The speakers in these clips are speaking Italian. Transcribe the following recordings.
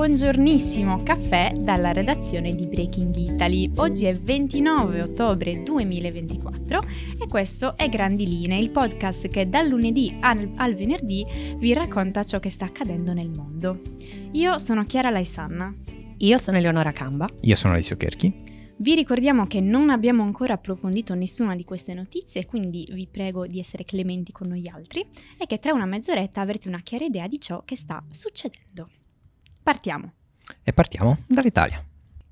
buongiornissimo caffè dalla redazione di Breaking Italy. Oggi è 29 ottobre 2024 e questo è Grandi Linee, il podcast che dal lunedì al, al venerdì vi racconta ciò che sta accadendo nel mondo. Io sono Chiara Laisanna. Io sono Eleonora Camba. Io sono Alessio Kerchi. Vi ricordiamo che non abbiamo ancora approfondito nessuna di queste notizie, quindi vi prego di essere clementi con noi altri e che tra una mezz'oretta avrete una chiara idea di ciò che sta succedendo. Partiamo. E partiamo dall'Italia.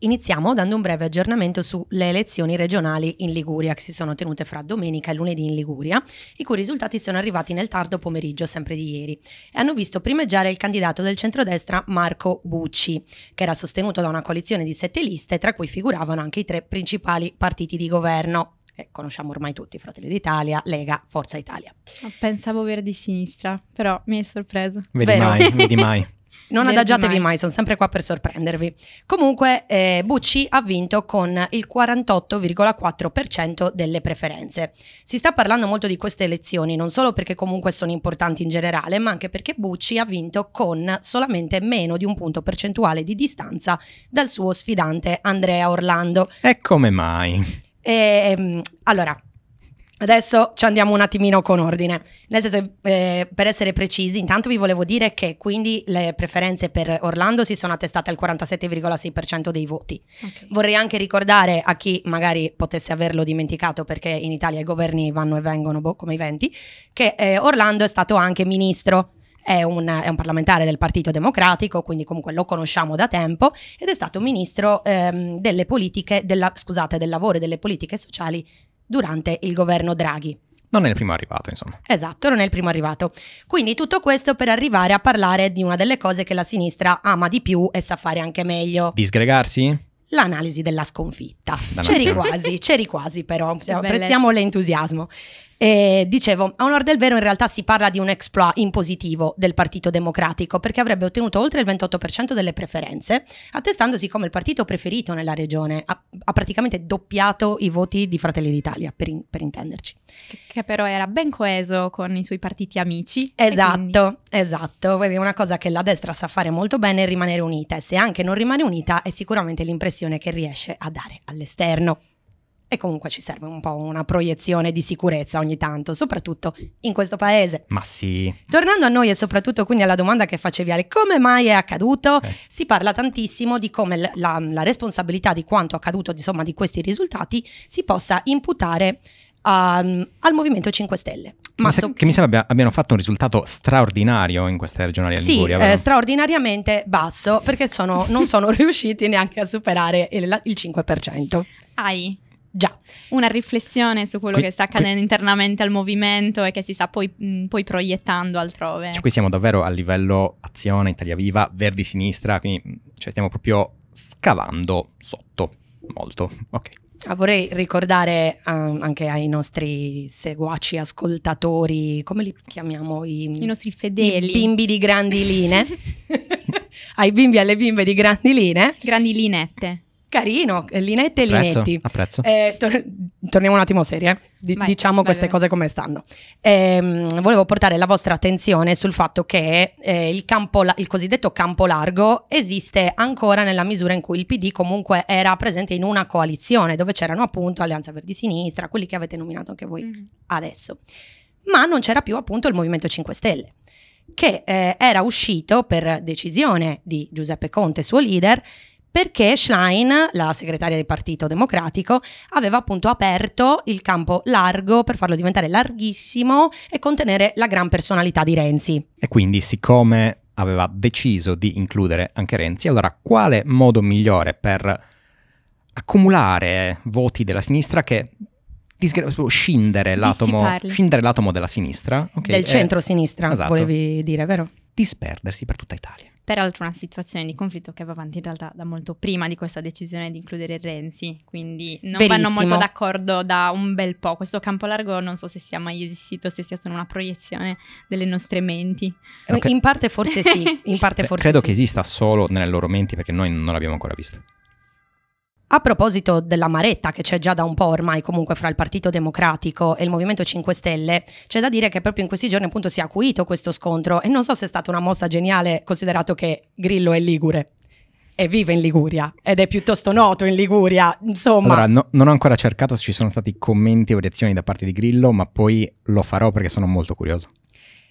Iniziamo dando un breve aggiornamento sulle elezioni regionali in Liguria che si sono tenute fra domenica e lunedì in Liguria, i cui risultati sono arrivati nel tardo pomeriggio sempre di ieri e hanno visto primeggiare il candidato del centrodestra Marco Bucci, che era sostenuto da una coalizione di sette liste tra cui figuravano anche i tre principali partiti di governo. Che eh, conosciamo ormai tutti, Fratelli d'Italia, Lega, Forza Italia. Pensavo Verdi Sinistra, però mi hai sorpreso. Vedi Vero? mai, vedi mai. Non Nerdi adagiatevi mai. mai. sono sempre qua per sorprendervi. Comunque, eh, Bucci ha vinto con il 48,4% delle preferenze. Si sta parlando molto di queste elezioni, non solo perché comunque sono importanti in generale, ma anche perché Bucci ha vinto con solamente meno di un punto percentuale di distanza dal suo sfidante Andrea Orlando. E come mai? E, ehm, allora, Adesso ci andiamo un attimino con ordine, nel senso eh, per essere precisi, intanto vi volevo dire che quindi le preferenze per Orlando si sono attestate al 47,6% dei voti. Okay. Vorrei anche ricordare a chi magari potesse averlo dimenticato perché in Italia i governi vanno e vengono boh, come i venti, che eh, Orlando è stato anche ministro è un, è un, parlamentare del Partito Democratico, quindi comunque lo conosciamo da tempo, ed è stato ministro ehm, delle politiche, della, scusate, del lavoro e delle politiche sociali durante il governo Draghi. Non è il primo arrivato, insomma. Esatto, non è il primo arrivato. Quindi tutto questo per arrivare a parlare di una delle cose che la sinistra ama di più e sa fare anche meglio. Disgregarsi? l'analisi della sconfitta. C'eri quasi, c'eri quasi però, cioè, apprezziamo l'entusiasmo. Eh, dicevo, a onore del vero in realtà si parla di un exploit in positivo del Partito Democratico perché avrebbe ottenuto oltre il 28% delle preferenze, attestandosi come il partito preferito nella regione, ha, ha praticamente doppiato i voti di Fratelli d'Italia, per, in, per intenderci. Che, però era ben coeso con i suoi partiti amici. Esatto, quindi... esatto. È una cosa che la destra sa fare molto bene è rimanere unita e se anche non rimane unita è sicuramente l'impressione che riesce a dare all'esterno. E comunque ci serve un po' una proiezione di sicurezza ogni tanto, soprattutto in questo paese. Ma sì. Tornando a noi e soprattutto quindi alla domanda che facevi Ale, come mai è accaduto? Eh. Si parla tantissimo di come la, la, la responsabilità di quanto accaduto, insomma, di questi risultati si possa imputare al, ehm, al Movimento 5 Stelle. Ma so- che mi sembra abbiano fatto un risultato straordinario in queste regionali sì, Liguria. Sì, eh, straordinariamente basso perché sono, non sono riusciti neanche a superare il, il 5%. Ai. Già. Una riflessione su quello qui, che sta accadendo qui, internamente al movimento e che si sta poi, mh, poi proiettando altrove. Cioè, qui siamo davvero a livello azione, Italia Viva, Verdi Sinistra, quindi cioè, stiamo proprio scavando sotto molto. Ok. Ah, vorrei ricordare um, anche ai nostri seguaci, ascoltatori, come li chiamiamo? I, I nostri fedeli. I bimbi di grandi linee. ai bimbi e alle bimbe di grandi linee. Grandi linette. Carino, Linette e Linetti. Apprezzo. apprezzo. Eh, tor- torniamo un attimo serie, eh. D- vai, diciamo vai, queste vai. cose come stanno. Ehm, volevo portare la vostra attenzione sul fatto che eh, il, la- il, cosiddetto campo largo esiste ancora nella misura in cui il PD comunque era presente in una coalizione dove c'erano appunto Alleanza Verdi Sinistra, quelli che avete nominato anche voi mm-hmm. adesso, ma non c'era più appunto il Movimento 5 Stelle che eh, era uscito per decisione di Giuseppe Conte, suo leader, perché Schlein, la segretaria del Partito Democratico, aveva appunto aperto il campo largo per farlo diventare larghissimo e contenere la gran personalità di Renzi. E quindi, siccome aveva deciso di includere anche Renzi, allora quale modo migliore per accumulare voti della sinistra che disgra- scindere, l'atomo, scindere l'atomo della sinistra? Okay, del centro-sinistra, esatto, volevi dire, vero? Disperdersi per tutta Italia peraltro una situazione di conflitto che va avanti in realtà da molto prima di questa decisione di includere Renzi, quindi non Verissimo. vanno molto d'accordo da un bel po'. Questo campo largo non so se sia mai esistito, se sia solo una proiezione delle nostre menti. Eh, okay. In parte forse sì, in parte Beh, forse credo sì. che esista solo nelle loro menti perché noi non l'abbiamo ancora visto. A proposito della maretta che c'è già da un po' ormai comunque fra il Partito Democratico e il Movimento 5 Stelle, c'è da dire che proprio in questi giorni appunto si è acuito questo scontro e non so se è stata una mossa geniale considerato che Grillo è Ligure e vive in Liguria ed è piuttosto noto in Liguria, insomma. Allora, no, non ho ancora cercato se ci sono stati commenti o reazioni da parte di Grillo, ma poi lo farò perché sono molto curioso.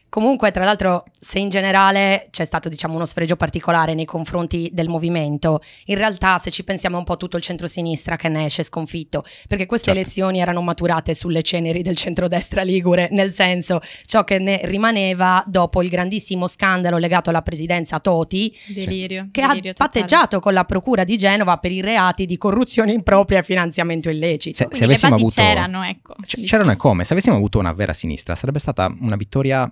Comunque, tra l'altro, se in generale c'è stato diciamo, uno sfregio particolare nei confronti del movimento, in realtà se ci pensiamo è un po' tutto il centrosinistra che ne esce sconfitto, perché queste certo. elezioni erano maturate sulle ceneri del centrodestra ligure, nel senso ciò che ne rimaneva dopo il grandissimo scandalo legato alla presidenza Toti, delirio, che delirio ha patteggiato totale. con la procura di Genova per i reati di corruzione impropria e finanziamento illecito. Se, se avessimo avuto c'erano, ecco. Cioè, diciamo. C'erano e come? Se avessimo avuto una vera sinistra, sarebbe stata una vittoria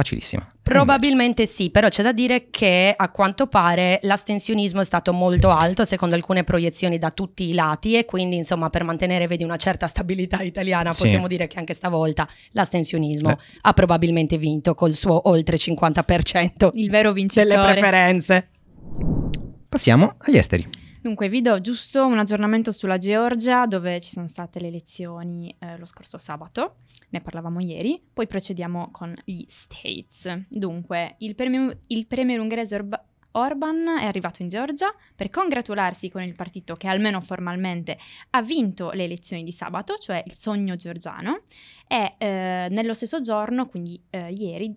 Facilissima. Probabilmente sì, però c'è da dire che a quanto pare l'astensionismo è stato molto alto secondo alcune proiezioni da tutti i lati e quindi insomma per mantenere vedi, una certa stabilità italiana sì. possiamo dire che anche stavolta l'astensionismo Beh. ha probabilmente vinto col suo oltre 50% il vero vincitore delle preferenze. Passiamo agli esteri. Dunque vi do giusto un aggiornamento sulla Georgia dove ci sono state le elezioni eh, lo scorso sabato, ne parlavamo ieri, poi procediamo con gli States. Dunque il, premi- il premier ungherese Orba- Orban è arrivato in Georgia per congratularsi con il partito che almeno formalmente ha vinto le elezioni di sabato, cioè il sogno georgiano, e eh, nello stesso giorno, quindi eh, ieri,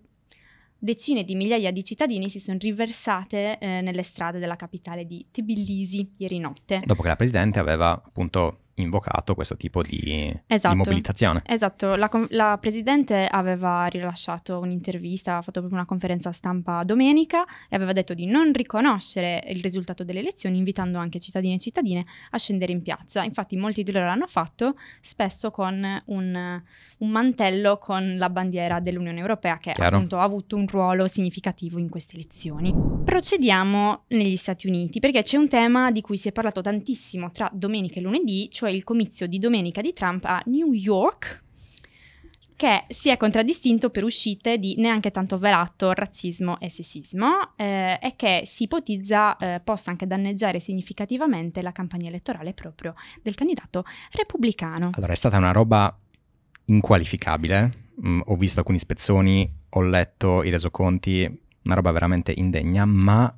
decine di migliaia di cittadini si sono riversate eh, nelle strade della capitale di Tbilisi ieri notte. Dopo che la Presidente aveva appunto invocato questo tipo di, esatto. di mobilitazione. Esatto, la, la, Presidente aveva rilasciato un'intervista, ha fatto proprio una conferenza stampa domenica e aveva detto di non riconoscere il risultato delle elezioni, invitando anche cittadini e cittadine a scendere in piazza. Infatti molti di loro l'hanno fatto, spesso con un, un mantello con la bandiera dell'Unione Europea che Chiaro. appunto ha avuto un ruolo significativo in queste elezioni. Procediamo negli Stati Uniti perché c'è un tema di cui si è parlato tantissimo tra domenica e lunedì, cioè poi il comizio di domenica di Trump a New York, che si è contraddistinto per uscite di neanche tanto velato razzismo e sessismo eh, e che si ipotizza eh, possa anche danneggiare significativamente la campagna elettorale proprio del candidato repubblicano. Allora è stata una roba inqualificabile, mm, ho visto alcuni spezzoni, ho letto i resoconti, una roba veramente indegna, ma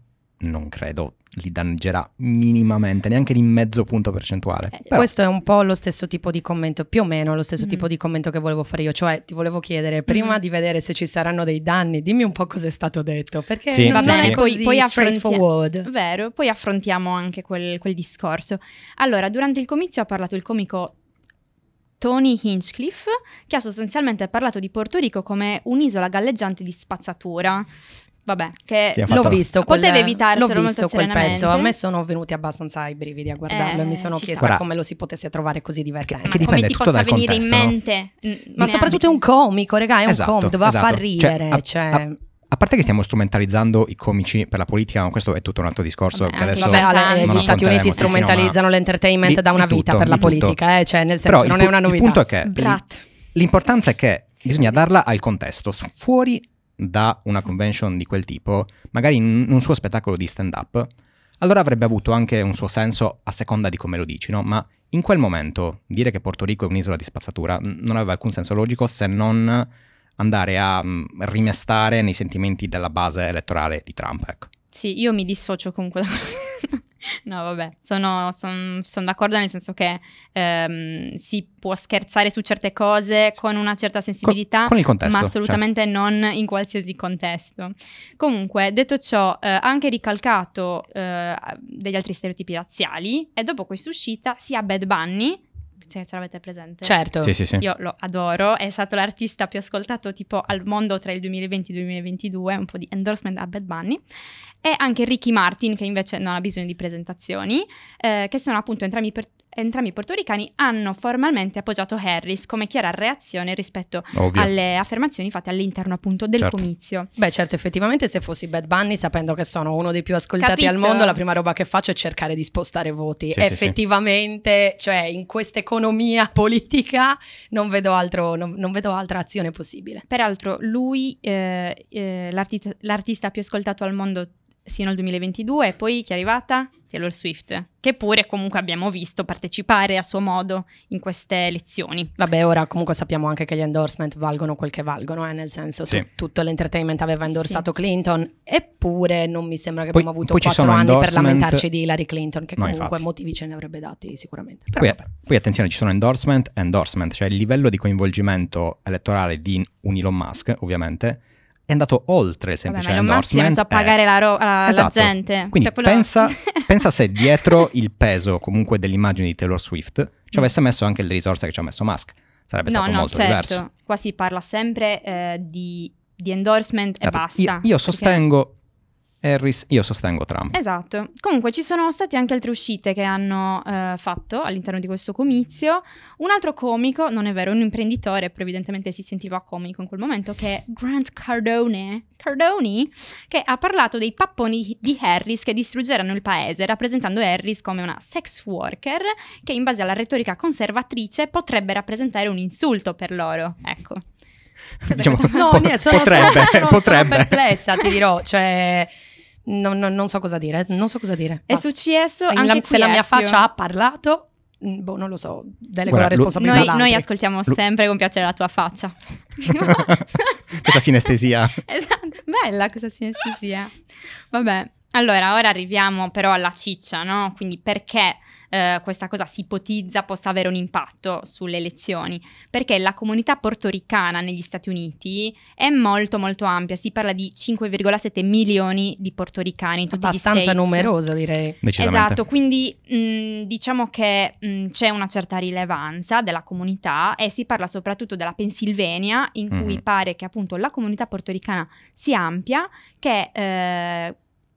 non credo li danneggerà minimamente, neanche di mezzo punto percentuale. Eh, Però... Questo è un po' lo stesso tipo di commento, più o meno lo stesso mm. tipo di commento che volevo fare io, cioè ti volevo chiedere, prima mm. di vedere se ci saranno dei danni, dimmi un po' cosa è stato detto, perché sì, va sì, bene sì. Così, poi, affronti- Vero, poi affrontiamo anche quel, quel discorso. Allora, durante il comizio ha parlato il comico Tony Hinchcliffe, che ha sostanzialmente parlato di Porto Rico come un'isola galleggiante di spazzatura. Vabbè, che sì, l'ho visto, quel, poteva evitarselo l'ho visto quel pezzo. A me sono venuti abbastanza i brividi a guardarlo eh, e mi eh, sono chiesta sta. come lo si potesse trovare così divertente. Che, che come ti possa venire contesto, in mente? No? Ma soprattutto è un comico, regà, è esatto, un comico, doveva esatto. far cioè, ridere, cioè, cioè... A, a, parte che stiamo strumentalizzando i comici per la politica, ma questo è tutto un altro discorso. Vabbè, che adesso vabbè, eh, gli Stati Uniti strumentalizzano l'entertainment da una vita per la politica, eh, cioè nel senso non è una novità. Il punto è che l'importanza è che bisogna darla al contesto. Fuori da una convention di quel tipo, magari in un suo spettacolo di stand-up, allora avrebbe avuto anche un suo senso a seconda di come lo dici, no? Ma in quel momento dire che Porto Rico è un'isola di spazzatura non aveva alcun senso logico se non andare a mm, rimestare nei sentimenti della base elettorale di Trump, ecco. Sì, io mi dissocio con quella... No, vabbè, sono, son, son d'accordo nel senso che ehm, si può scherzare su certe cose con una certa sensibilità, con, con il contesto, ma cioè. assolutamente cioè. non in qualsiasi contesto. Comunque, detto ciò, eh, anche ricalcato eh, degli altri stereotipi razziali e dopo questa uscita sia Bad Bunny ce l'avete presente? Certo. Sì, sì, sì. Io lo adoro, è stato l'artista più ascoltato tipo al mondo tra il 2020 e il 2022, un po' di endorsement a Bad Bunny, e anche Ricky Martin che invece non ha bisogno di presentazioni, eh, che sono appunto entrambi per- entrambi i portoricani hanno formalmente appoggiato Harris come chiara reazione rispetto Ovvio. alle affermazioni fatte all'interno appunto del certo. comizio. Beh certo, effettivamente se fossi Bad Bunny, sapendo che sono uno dei più ascoltati Capito. al mondo, la prima roba che faccio è cercare di spostare voti. Sì, effettivamente, sì. cioè in questa economia politica non vedo, altro, non, non vedo, altra azione possibile. Peraltro lui, eh, eh, l'artista, l'artista più ascoltato al mondo sino al 2022 e poi chi è arrivata? Taylor Swift, che pure comunque abbiamo visto partecipare a suo modo in queste elezioni. Vabbè, ora comunque sappiamo anche che gli endorsement valgono quel che valgono, eh, nel senso sì. tutto l'entertainment aveva endorsato sì. Clinton, eppure non mi sembra che poi, abbiamo avuto quattro anni per lamentarci di Hillary Clinton, che no, comunque infatti. motivi ce ne avrebbe dati sicuramente. Però, poi, poi, attenzione, ci sono endorsement, endorsement, cioè il livello di coinvolgimento elettorale di un Elon Musk, ovviamente, è andato oltre semplicemente Vabbè, Horseman. Massimo, so pagare è... Eh, la, ro- la, esatto. la gente. Quindi cioè, quello... pensa, pensa, se dietro il peso comunque dell'immagine di Taylor Swift ci mm. avesse messo anche le risorse che ci ha messo Musk. Sarebbe no, stato no, molto certo. diverso. Qua si parla sempre eh, di, di, endorsement esatto. e basta. Io, io sostengo Harris, io sostengo Trump. Esatto. Comunque ci sono state anche altre uscite che hanno eh, fatto all'interno di questo comizio. Un altro comico, non è vero, un imprenditore, però evidentemente si sentiva comico in quel momento, che è Grant Cardone, Cardone che ha parlato dei papponi di Harris che distruggeranno il paese, rappresentando Harris come una sex worker che in base alla retorica conservatrice potrebbe rappresentare un insulto per loro. Ecco. Diciamo, no, po- sono, potrebbe, sono, sono, potrebbe. sono perplessa, ti dirò, cioè non, non, non so cosa dire, non so cosa dire. È successo anche la, Se la mia faccia ha parlato, mm, boh, non lo so, delego la responsabilità. Noi, noi ascoltiamo lo... sempre con piacere la tua faccia. questa sinestesia. esatto, bella questa sinestesia. Vabbè, allora ora arriviamo però alla ciccia, no? Quindi perché eh, questa cosa si ipotizza possa avere un impatto sulle elezioni, perché la comunità portoricana negli Stati Uniti è molto molto ampia, si parla di 5,7 milioni di portoricani, in tutti abbastanza numerosa direi. Esatto, quindi mh, mm, diciamo che mm, c'è una certa rilevanza della comunità e si parla soprattutto della Pennsylvania in mm. cui pare che appunto la comunità portoricana sia ampia, che eh,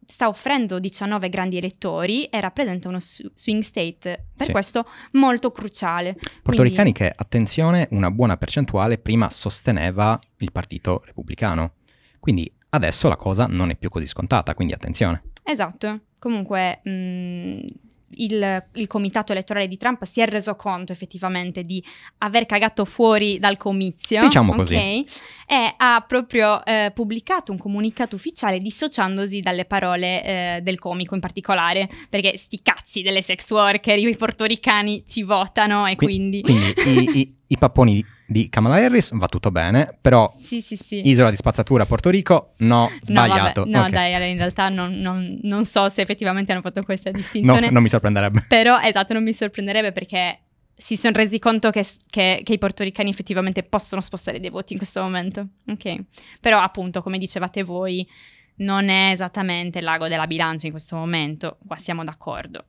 sta offrendo 19 grandi elettori e rappresenta uno swing state, per sì. questo molto cruciale. Portoricani Quindi... che, attenzione, una buona percentuale prima sosteneva il partito repubblicano. Quindi adesso la cosa non è più così scontata, quindi attenzione. Esatto, comunque mh, mm, il, il, comitato elettorale di Trump si è reso conto effettivamente di aver cagato fuori dal comizio. Diciamo okay, così. E ha proprio eh, pubblicato un comunicato ufficiale dissociandosi dalle parole eh, del comico in particolare, perché sti cazzi delle sex worker, i portoricani ci votano e Qui, quindi... quindi i, i, i papponi di Kamala Harris va tutto bene, però sì, sì, sì. isola di spazzatura Porto Rico, no, sbagliato. No, vabbè, no okay. dai, in realtà non, non, non, so se effettivamente hanno fatto questa distinzione. No, non mi sorprenderebbe. Però, esatto, non mi sorprenderebbe perché si sono resi conto che, che, che i portoricani effettivamente possono spostare dei voti in questo momento. Ok, però appunto, come dicevate voi, non è esattamente lago della bilancia in questo momento, qua siamo d'accordo.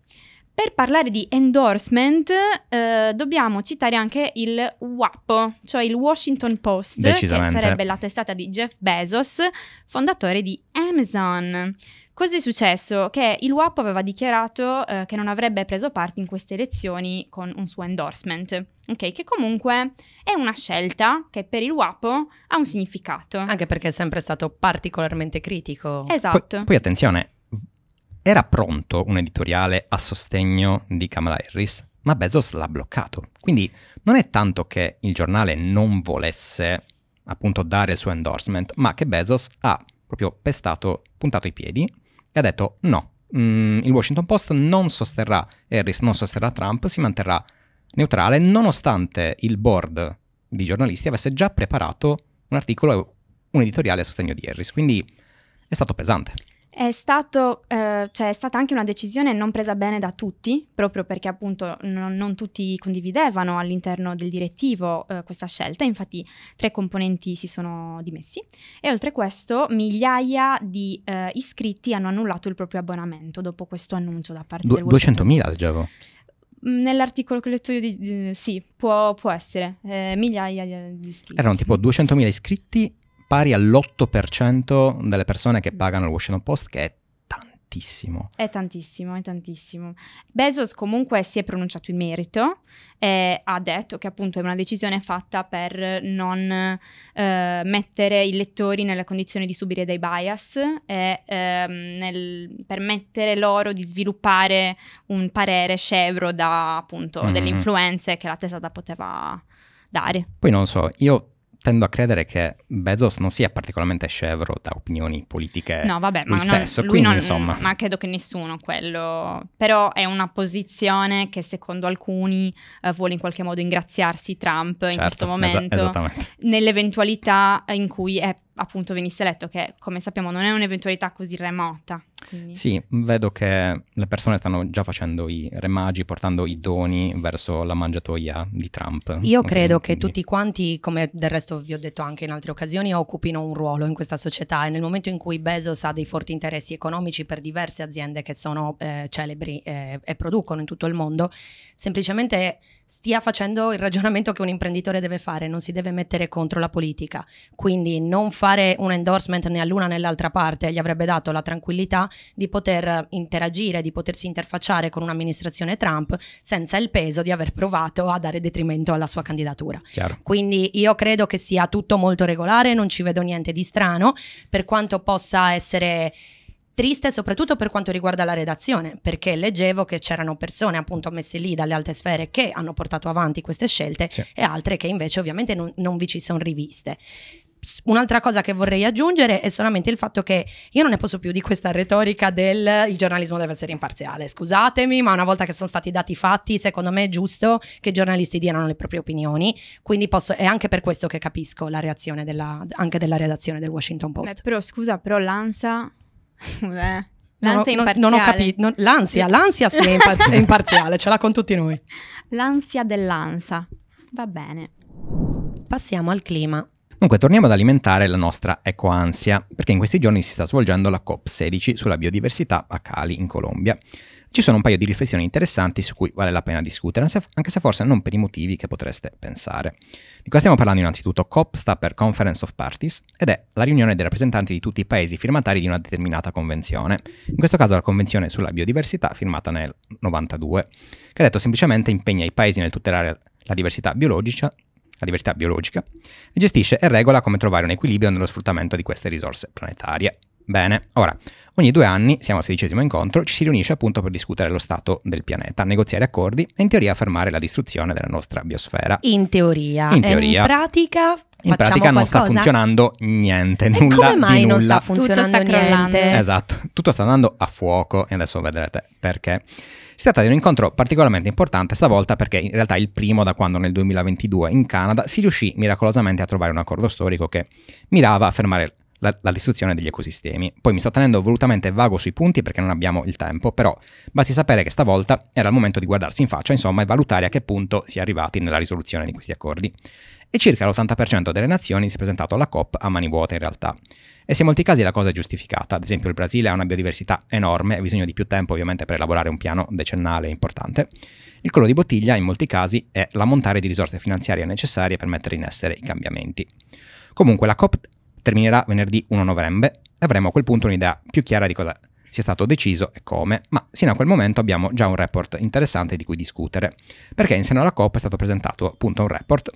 Per parlare di endorsement eh, dobbiamo citare anche il WAP, cioè il Washington Post, che sarebbe la testata di Jeff Bezos, fondatore di Amazon. Cos'è successo? Che il WAP aveva dichiarato eh, che non avrebbe preso parte in queste elezioni con un suo endorsement. Ok, che comunque è una scelta che per il WAPO ha un significato. Anche perché è sempre stato particolarmente critico. Esatto. P- poi attenzione, era pronto un editoriale a sostegno di Kamala Harris, ma Bezos l'ha bloccato. Quindi non è tanto che il giornale non volesse appunto dare il suo endorsement, ma che Bezos ha proprio pestato, puntato i piedi e ha detto no, mh, mm, il Washington Post non sosterrà Harris, non sosterrà Trump, si manterrà neutrale nonostante il board di giornalisti avesse già preparato un articolo un editoriale a sostegno di Harris. Quindi è stato pesante. È, stato, eh, cioè è, stata anche una decisione non presa bene da tutti, proprio perché appunto non, non tutti condividevano all'interno del direttivo eh, questa scelta, infatti tre componenti si sono dimessi e oltre questo migliaia di eh, iscritti hanno annullato il proprio abbonamento dopo questo annuncio da parte du- del 200.000 leggevo. Mm, nell'articolo che ho letto io, di, di, sì, può, può essere, eh, migliaia di iscritti. Erano tipo 200.000 iscritti pari all'8% delle persone che pagano il Washington Post, che è tantissimo. È tantissimo, è tantissimo. Bezos comunque si è pronunciato in merito, e ha detto che appunto è una decisione fatta per non eh, mettere i lettori nella condizione di subire dei bias e ehm, nel permettere loro di sviluppare un parere scevro da appunto mm-hmm. delle influenze che la tesata poteva dare. Poi non so, io tendo a credere che Bezos non sia particolarmente scevro da opinioni politiche no, vabbè, lui ma stesso, non, lui quindi, non, insomma... Ma credo che nessuno quello... Però è una posizione che secondo alcuni eh, vuole in qualche modo ingraziarsi Trump certo, in questo certo, momento. Es- nell'eventualità in cui è, appunto venisse eletto, che come sappiamo non è un'eventualità così remota, quindi... Sì, vedo che le persone stanno già facendo i re magi, portando i doni verso la mangiatoia di Trump. Io credo quindi... che tutti quanti, come del resto vi ho detto anche in altre occasioni, occupino un ruolo in questa società e nel momento in cui Bezos ha dei forti interessi economici per diverse aziende che sono eh, celebri eh, e producono in tutto il mondo, semplicemente stia facendo il ragionamento che un imprenditore deve fare, non si deve mettere contro la politica. Quindi non fare un endorsement né all'una né all'altra parte gli avrebbe dato la tranquillità di poter interagire, di potersi interfacciare con un'amministrazione Trump senza il peso di aver provato a dare detrimento alla sua candidatura. Chiaro. Quindi io credo che sia tutto molto regolare, non ci vedo niente di strano, per quanto possa essere triste soprattutto per quanto riguarda la redazione, perché leggevo che c'erano persone appunto messe lì dalle alte sfere che hanno portato avanti queste scelte sì. e altre che invece ovviamente non, non vi ci sono riviste un'altra cosa che vorrei aggiungere è solamente il fatto che io non ne posso più di questa retorica del il giornalismo deve essere imparziale. Scusatemi, ma una volta che sono stati dati i fatti, secondo me è giusto che i giornalisti diano le proprie opinioni. Quindi posso, è anche per questo che capisco la reazione della, anche della redazione del Washington Post. Beh, però scusa, però l'ANSA. Scusa, eh. L'ansia non, non, non ho capito. Non, l'ansia, sì. l'ansia sì è, impar- è imparziale, ce l'ha con tutti noi. L'ansia dell'ansa. Va bene. Passiamo al clima. Dunque, torniamo ad alimentare la nostra ecoansia, perché in questi giorni si sta svolgendo la COP16 sulla biodiversità a Cali, in Colombia. Ci sono un paio di riflessioni interessanti su cui vale la pena discutere, anche se forse non per i motivi che potreste pensare. Di cosa stiamo parlando innanzitutto? COP sta per Conference of Parties ed è la riunione dei rappresentanti di tutti i paesi firmatari di una determinata convenzione. In questo caso la Convenzione sulla biodiversità firmata nel 92, che detto semplicemente impegna i paesi nel tutelare la diversità biologica la diversità biologica, e gestisce e regola come trovare un equilibrio nello sfruttamento di queste risorse planetarie. Bene, ora, ogni due anni, siamo al sedicesimo incontro, ci si riunisce appunto per discutere lo stato del pianeta, negoziare accordi e in teoria fermare la distruzione della nostra biosfera. In teoria. In teoria. In pratica in pratica non qualcosa? sta funzionando niente, e nulla come mai non nulla. sta funzionando tutto sta niente? Esatto, tutto sta andando a fuoco e adesso vedrete perché. Si tratta di un incontro particolarmente importante stavolta perché in realtà è il primo da quando nel 2022 in Canada si riuscì miracolosamente a trovare un accordo storico che mirava a fermare la, la, distruzione degli ecosistemi. Poi mi sto tenendo volutamente vago sui punti perché non abbiamo il tempo, però basti sapere che stavolta era il momento di guardarsi in faccia, insomma, e valutare a che punto si è arrivati nella risoluzione di questi accordi e circa l'80% delle nazioni si è presentato alla COP a mani vuote in realtà. E se in molti casi la cosa è giustificata, ad esempio il Brasile ha una biodiversità enorme ha bisogno di più tempo ovviamente per elaborare un piano decennale importante, il collo di bottiglia in molti casi è l'ammontare di risorse finanziarie necessarie per mettere in essere i cambiamenti. Comunque la COP terminerà venerdì 1 novembre e avremo a quel punto un'idea più chiara di cosa sia stato deciso e come, ma sino a quel momento abbiamo già un report interessante di cui discutere, perché insieme alla COP è stato presentato appunto un report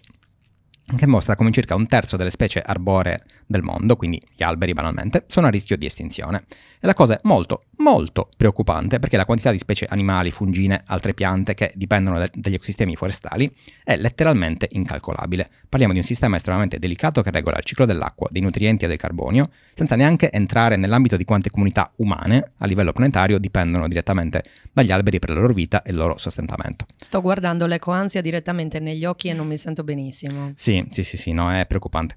che mostra come circa un terzo delle specie arboree del mondo, quindi gli alberi banalmente, sono a rischio di estinzione. E la cosa è molto, molto preoccupante perché la quantità di specie animali, fungine, altre piante che dipendono da- dagli ecosistemi forestali è letteralmente incalcolabile. Parliamo di un sistema estremamente delicato che regola il ciclo dell'acqua, dei nutrienti e del carbonio, senza neanche entrare nell'ambito di quante comunità umane a livello planetario dipendono direttamente dagli alberi per la loro vita e il loro sostentamento. Sto guardando l'ecoansia direttamente negli occhi e non mi sento benissimo. Sì, sì, sì, sì, no, è preoccupante.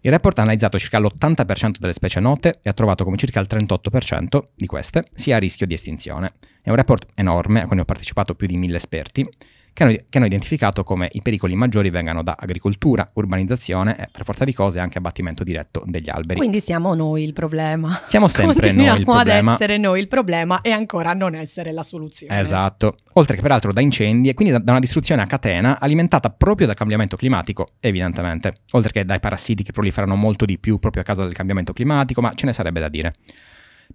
Il report ha analizzato circa l'80% delle specie note e ha trovato come circa il 38% di queste sia a rischio di estinzione. È un report enorme, a cui hanno partecipato più di 1000 esperti, che hanno, che hanno, identificato come i pericoli maggiori vengano da agricoltura, urbanizzazione e per forza di cose anche abbattimento diretto degli alberi. Quindi siamo noi il problema. Siamo sempre noi il problema. ad essere noi il problema e ancora non essere la soluzione. Esatto. Oltre che peraltro da incendi e quindi da, da una distruzione a catena alimentata proprio dal cambiamento climatico, evidentemente, oltre che dai parassiti che proliferano molto di più proprio a causa del cambiamento climatico, ma ce ne sarebbe da dire.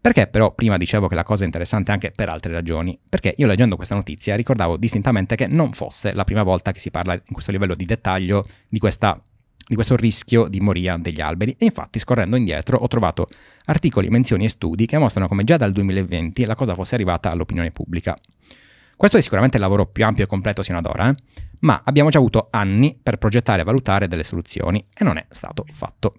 Perché però prima dicevo che la cosa è interessante anche per altre ragioni? Perché io leggendo questa notizia ricordavo distintamente che non fosse la prima volta che si parla in questo livello di dettaglio di, questa, di questo rischio di moria degli alberi e infatti scorrendo indietro ho trovato articoli, menzioni e studi che mostrano come già dal 2020 la cosa fosse arrivata all'opinione pubblica. Questo è sicuramente il lavoro più ampio e completo sino ad ora, eh? ma abbiamo già avuto anni per progettare e valutare delle soluzioni e non è stato fatto.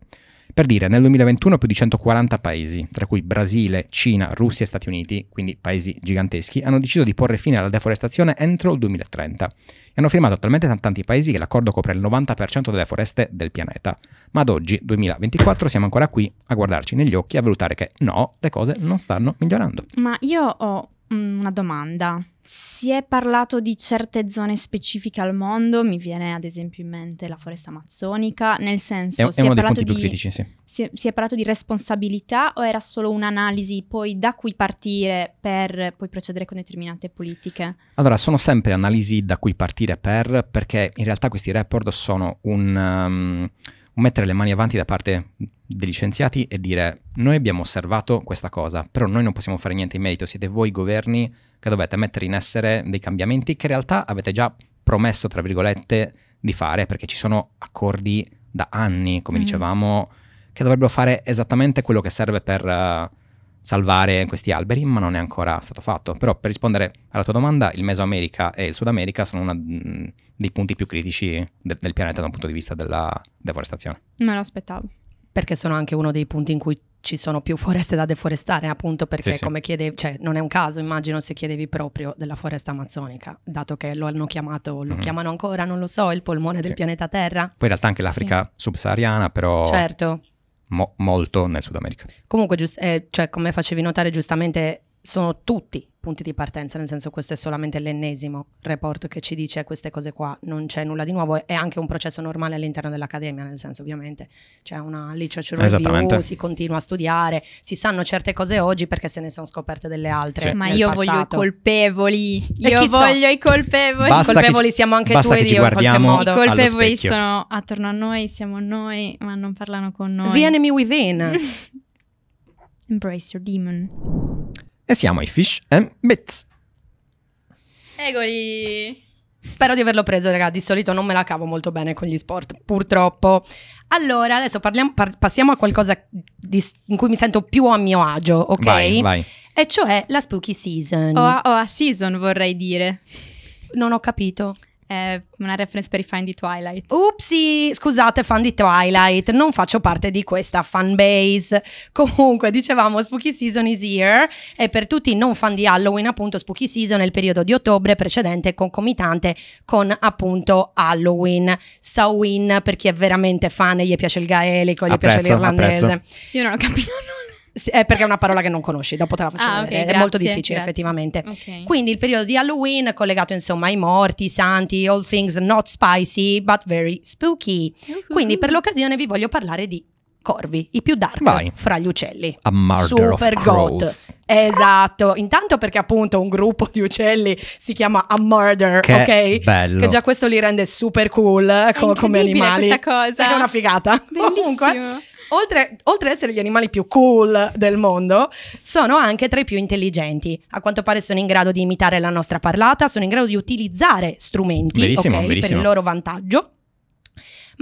Per dire, nel 2021 più di 140 paesi, tra cui Brasile, Cina, Russia e Stati Uniti, quindi paesi giganteschi, hanno deciso di porre fine alla deforestazione entro il 2030 e hanno firmato talmente tanti paesi che l'accordo copre il 90% delle foreste del pianeta. Ma ad oggi, 2024, siamo ancora qui a guardarci negli occhi e a valutare che no, le cose non stanno migliorando. Ma io ho Mm, una domanda. Si è parlato di certe zone specifiche al mondo, mi viene ad esempio in mente la foresta amazzonica, nel senso... È, si è uno è dei punti di, più critici, sì. Si è, si è parlato di responsabilità o era solo un'analisi poi da cui partire per poi procedere con determinate politiche? Allora, sono sempre analisi da cui partire per, perché in realtà questi report sono un... Um, mettere le mani avanti da parte degli scienziati e dire noi abbiamo osservato questa cosa, però noi non possiamo fare niente in merito, siete voi i governi che dovete mettere in essere dei cambiamenti che in realtà avete già promesso, tra virgolette, di fare, perché ci sono accordi da anni, come mm-hmm. dicevamo, che dovrebbero fare esattamente quello che serve per uh, salvare questi alberi, ma non è ancora stato fatto. Però per rispondere alla tua domanda, il Mesoamerica e il Sud America sono una, mh, mm, dei punti più critici de- del pianeta da un punto di vista della deforestazione. Me lo aspettavo perché sono anche uno dei punti in cui ci sono più foreste da deforestare, appunto perché sì, sì. come chiedevi, cioè non è un caso, immagino se chiedevi proprio della foresta amazzonica, dato che lo hanno chiamato, lo mm-hmm. chiamano ancora, non lo so, il polmone sì. del pianeta Terra. Poi in realtà anche l'Africa subsahariana, però certo. Mo- molto nel Sud America. Comunque, giust- eh, cioè, come facevi notare giustamente, sono tutti punti di partenza, nel senso questo è solamente l'ennesimo report che ci dice queste cose qua, non c'è nulla di nuovo, è anche un processo normale all'interno dell'accademia, nel senso ovviamente c'è una literature review, si continua a studiare, si sanno certe cose oggi perché se ne sono scoperte delle altre. Sì. Ma io passato. voglio i colpevoli, io voglio i colpevoli. I colpevoli ci, siamo anche tu e io in qualche modo. I colpevoli sono attorno a noi, siamo noi, ma non parlano con noi. The enemy within. Embrace your demon. E siamo ai Fish and Bits. Egoli! Spero di averlo preso, raga. Di solito non me la cavo molto bene con gli sport, purtroppo. Allora, adesso parliamo, par- passiamo a qualcosa di, in cui mi sento più a mio agio, ok? Vai, vai. E cioè la spooky season. O a, o a season, vorrei dire. Non ho capito. È una reference per i fan di Twilight. Upsi, scusate fan di Twilight, non faccio parte di questa fan base. Comunque, dicevamo, Spooky Season is here e per tutti i non fan di Halloween, appunto, Spooky Season è il periodo di ottobre precedente concomitante con appunto Halloween. Samhain per chi è veramente fan e gli piace il gaelico, gli apprezzo, piace l'irlandese. Apprezzo. Io non ho capito nulla. Sì, è eh, perché è una parola che non conosci, dopo te la faccio ah, vedere, okay, è grazie, molto difficile grazie. effettivamente. Okay. Quindi il periodo di Halloween collegato insomma ai morti, santi, all things not spicy but very spooky. Uh-huh. Quindi per l'occasione vi voglio parlare di corvi, i più dark Vai. fra gli uccelli. A murder Super of crows. Esatto, intanto perché appunto un gruppo di uccelli si chiama a murder, che ok? Bello. Che già questo li rende super cool co- come animali. Questa cosa. È una figata. Bellissimo. Comunque oltre, oltre ad essere gli animali più cool del mondo, sono anche tra i più intelligenti. A quanto pare sono in grado di imitare la nostra parlata, sono in grado di utilizzare strumenti verissimo, okay, per il loro vantaggio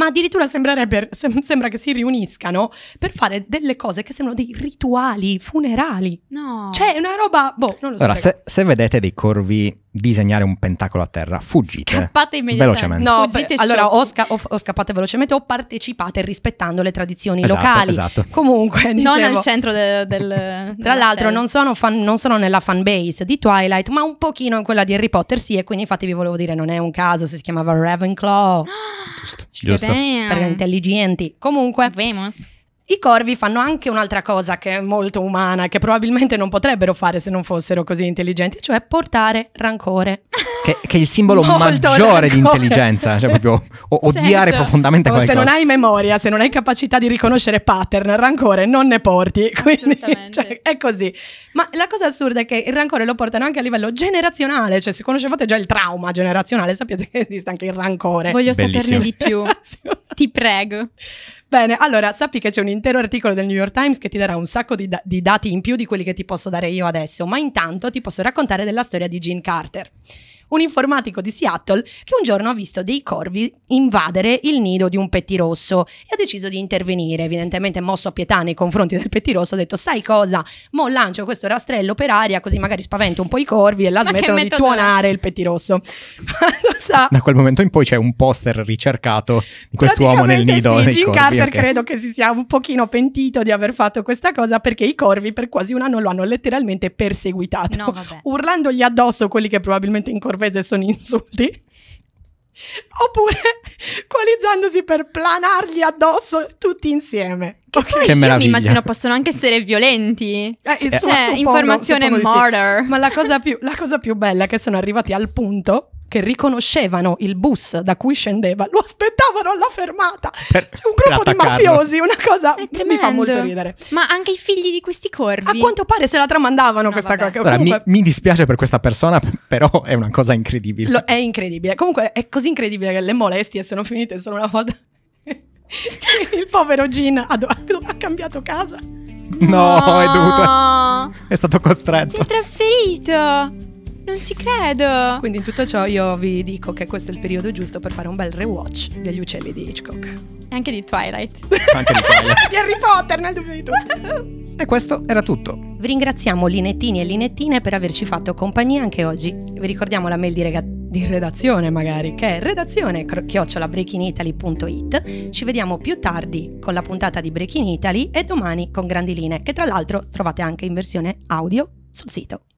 ma addirittura sembrerebbe, sem- sembra che si riuniscano per fare delle cose che sembrano dei rituali funerali. No. Cioè, è una roba, boh, non lo so. Allora, se, se, vedete dei corvi disegnare un pentacolo a terra, fuggite. Scappate immediatamente. Velocemente. No, fuggite beh, allora o, sca- o, f- o, scappate velocemente o partecipate rispettando le tradizioni esatto, locali. Esatto. Comunque, dicevo, non al centro de- del... tra l'altro, non sono, fan, non sono nella fanbase di Twilight, ma un pochino in quella di Harry Potter, sì, e quindi infatti vi volevo dire, non è un caso se si chiamava Ravenclaw. Giusto, giusto. Damn. perché intelligenti. Comunque, Vemos. I corvi fanno anche un'altra cosa che è molto umana, che probabilmente non potrebbero fare se non fossero così intelligenti, cioè portare rancore. Che, che è il simbolo maggiore rancore. di intelligenza, cioè proprio o- certo. odiare certo. profondamente o qualcosa. Se non hai memoria, se non hai capacità di riconoscere pattern, rancore non ne porti, quindi cioè, è così. Ma la cosa assurda è che il rancore lo portano anche a livello generazionale, cioè se conoscevate già il trauma generazionale sapete che esiste anche il rancore. Voglio Bellissimo. saperne di più, ti prego. Bene, allora sappi che c'è un intero articolo del New York Times che ti darà un sacco di, da- di dati in più di quelli che ti posso dare io adesso, ma intanto ti posso raccontare della storia di Gene Carter un informatico di Seattle che un giorno ha visto dei corvi invadere il nido di un pettirosso e ha deciso di intervenire, evidentemente mosso a pietà nei confronti del pettirosso, ha detto sai cosa, mo lancio questo rastrello per aria così magari spavento un po' i corvi e la smettono di tuonare il pettirosso. da quel momento in poi c'è un poster ricercato di quest'uomo nel nido. Sì, Jim corvi, Carter okay. credo che si sia un pochino pentito di aver fatto questa cosa perché i corvi per quasi un anno lo hanno letteralmente perseguitato, no, urlandogli addosso quelli che probabilmente in corvo offese sono insulti. Oppure coalizzandosi per planargli addosso tutti insieme. Che, okay. che meraviglia. mi immagino possono anche essere violenti. Eh, sì, cioè, suppongo, informazione suppongo murder. Sì. Ma la cosa, più, la cosa più bella è che sono arrivati al punto che riconoscevano il bus da cui scendeva, lo aspettavano alla fermata. Per, C'è cioè, un gruppo di mafiosi, una cosa che mi fa molto ridere. Ma anche i figli di questi corvi. A quanto pare se la tramandavano no, questa cosa. Allora, Comunque... mi, mi, dispiace per questa persona, però è una cosa incredibile. Lo, è incredibile. Comunque è così incredibile che le molestie sono finite solo una volta. il povero Gin ha, do- ha cambiato casa. No, no, è dovuto. È stato costretto. Si è trasferito. Non ci credo! Quindi in tutto ciò io vi dico che questo è il periodo giusto per fare un bel rewatch degli uccelli di Hitchcock. E Anche di Twilight. Anche di Twilight. di Harry Potter, nel dubbio di tu. E questo era tutto. Vi ringraziamo linettini e linettine per averci fatto compagnia anche oggi. Vi ricordiamo la mail di, rega- di redazione magari, che è redazione chiocciolabreakinitaly.it. Ci vediamo più tardi con la puntata di Breaking Italy e domani con Grandi Linee, che tra l'altro trovate anche in versione audio sul sito.